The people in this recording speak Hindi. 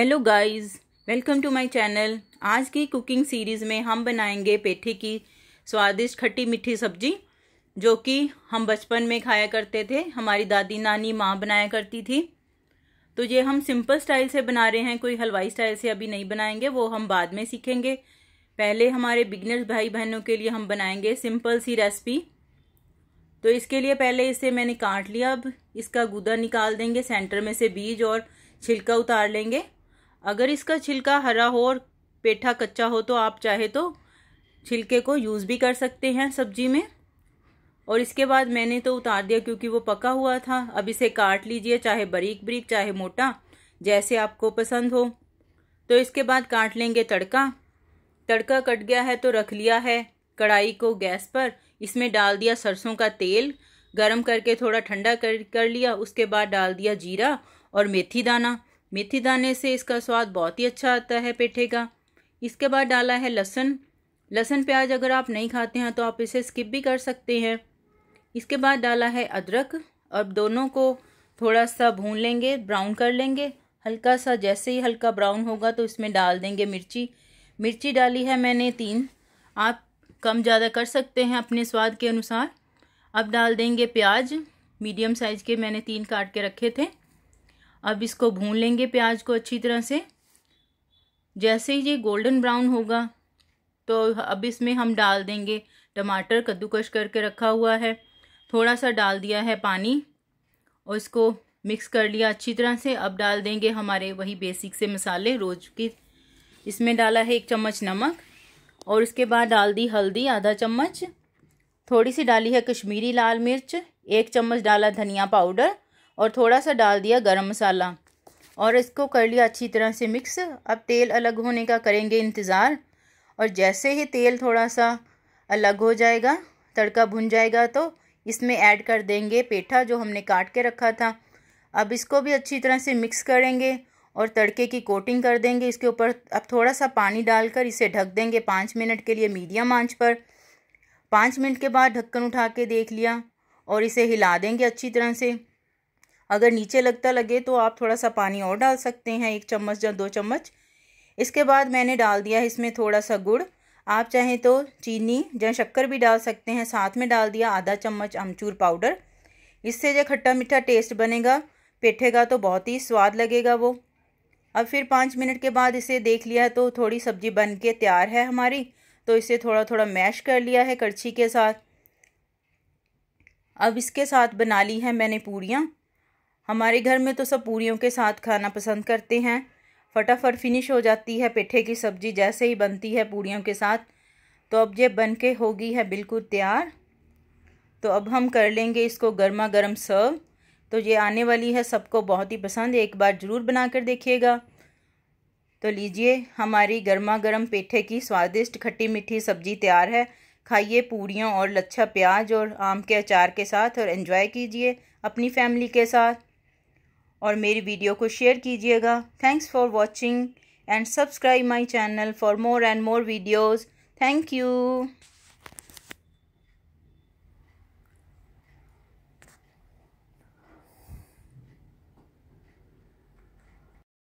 hello guys welcome to my channel आज की कुकिंग सीरीज़ में हम बनाएंगे पेठे की स्वादिष्ट खट्टी मीठी सब्जी जो कि हम बचपन में खाया करते थे हमारी दादी नानी माँ बनाया करती थी तो ये हम सिंपल स्टाइल से बना रहे हैं कोई हलवाई स्टाइल से अभी नहीं बनाएंगे वो हम बाद में सीखेंगे पहले हमारे बिगनर्स भाई बहनों के लिए हम बनाएंगे सिंपल सी रेसिपी तो इसके लिए पहले इसे मैंने काट लिया अब इसका गुदा निकाल देंगे सेंटर में से बीज और छिलका उतार लेंगे अगर इसका छिलका हरा हो और पेठा कच्चा हो तो आप चाहे तो छिलके को यूज़ भी कर सकते हैं सब्जी में और इसके बाद मैंने तो उतार दिया क्योंकि वो पका हुआ था अब इसे काट लीजिए चाहे बरीक बरीक चाहे मोटा जैसे आपको पसंद हो तो इसके बाद काट लेंगे तड़का तड़का कट गया है तो रख लिया है कढ़ाई को गैस पर इसमें डाल दिया सरसों का तेल गरम करके थोड़ा ठंडा कर कर लिया उसके बाद डाल दिया जीरा और मेथी दाना मेथी दाने से इसका स्वाद बहुत ही अच्छा आता है पेठे का इसके बाद डाला है लहसुन लहसुन प्याज अगर आप नहीं खाते हैं तो आप इसे स्किप भी कर सकते हैं इसके बाद डाला है अदरक अब दोनों को थोड़ा सा भून लेंगे ब्राउन कर लेंगे हल्का सा जैसे ही हल्का ब्राउन होगा तो इसमें डाल देंगे मिर्ची मिर्ची डाली है मैंने तीन आप कम ज़्यादा कर सकते हैं अपने स्वाद के अनुसार अब डाल देंगे प्याज मीडियम साइज़ के मैंने तीन काट के रखे थे अब इसको भून लेंगे प्याज को अच्छी तरह से जैसे ही ये गोल्डन ब्राउन होगा तो अब इसमें हम डाल देंगे टमाटर कद्दूकश करके रखा हुआ है थोड़ा सा डाल दिया है पानी और इसको मिक्स कर लिया अच्छी तरह से अब डाल देंगे हमारे वही बेसिक से मसाले रोज के इसमें डाला है एक चम्मच नमक और उसके बाद डाल दी हल्दी आधा चम्मच थोड़ी सी डाली है कश्मीरी लाल मिर्च एक चम्मच डाला धनिया पाउडर और थोड़ा सा डाल दिया गरम मसाला और इसको कर लिया अच्छी तरह से मिक्स अब तेल अलग होने का करेंगे इंतज़ार और जैसे ही तेल थोड़ा सा अलग हो जाएगा तड़का भुन जाएगा तो इसमें ऐड कर देंगे पेठा जो हमने काट के रखा था अब इसको भी अच्छी तरह से मिक्स करेंगे और तड़के की कोटिंग कर देंगे इसके ऊपर अब थोड़ा सा पानी डालकर इसे ढक देंगे पाँच मिनट के लिए मीडियम आंच पर पाँच मिनट के बाद ढक्कन उठा के देख लिया और इसे हिला देंगे अच्छी तरह से अगर नीचे लगता लगे तो आप थोड़ा सा पानी और डाल सकते हैं एक चम्मच या दो चम्मच इसके बाद मैंने डाल दिया इसमें थोड़ा सा गुड़ आप चाहें तो चीनी या शक्कर भी डाल सकते हैं साथ में डाल दिया आधा चम्मच अमचूर पाउडर इससे जो खट्टा मीठा टेस्ट बनेगा पेठेगा तो बहुत ही स्वाद लगेगा वो अब फिर पाँच मिनट के बाद इसे देख लिया तो थोड़ी सब्जी बन के तैयार है हमारी तो इसे थोड़ा थोड़ा मैश कर लिया है करछी के साथ अब इसके साथ बना ली है मैंने पूड़ियाँ हमारे घर में तो सब पूरियों के साथ खाना पसंद करते हैं फटाफट फिनिश हो जाती है पेठे की सब्ज़ी जैसे ही बनती है पूरियों के साथ तो अब ये बन के होगी है बिल्कुल तैयार तो अब हम कर लेंगे इसको गर्मा गर्म सर्व तो ये आने वाली है सबको बहुत ही पसंद एक बार ज़रूर बना कर देखिएगा तो लीजिए हमारी गर्मा गर्म पेठे की स्वादिष्ट खट्टी मीठी सब्जी तैयार है खाइए पूड़ियों और लच्छा प्याज और आम के अचार के साथ और एंजॉय कीजिए अपनी फैमिली के साथ और मेरी वीडियो को शेयर कीजिएगा thanks for watching and subscribe my channel for more and more videos thank you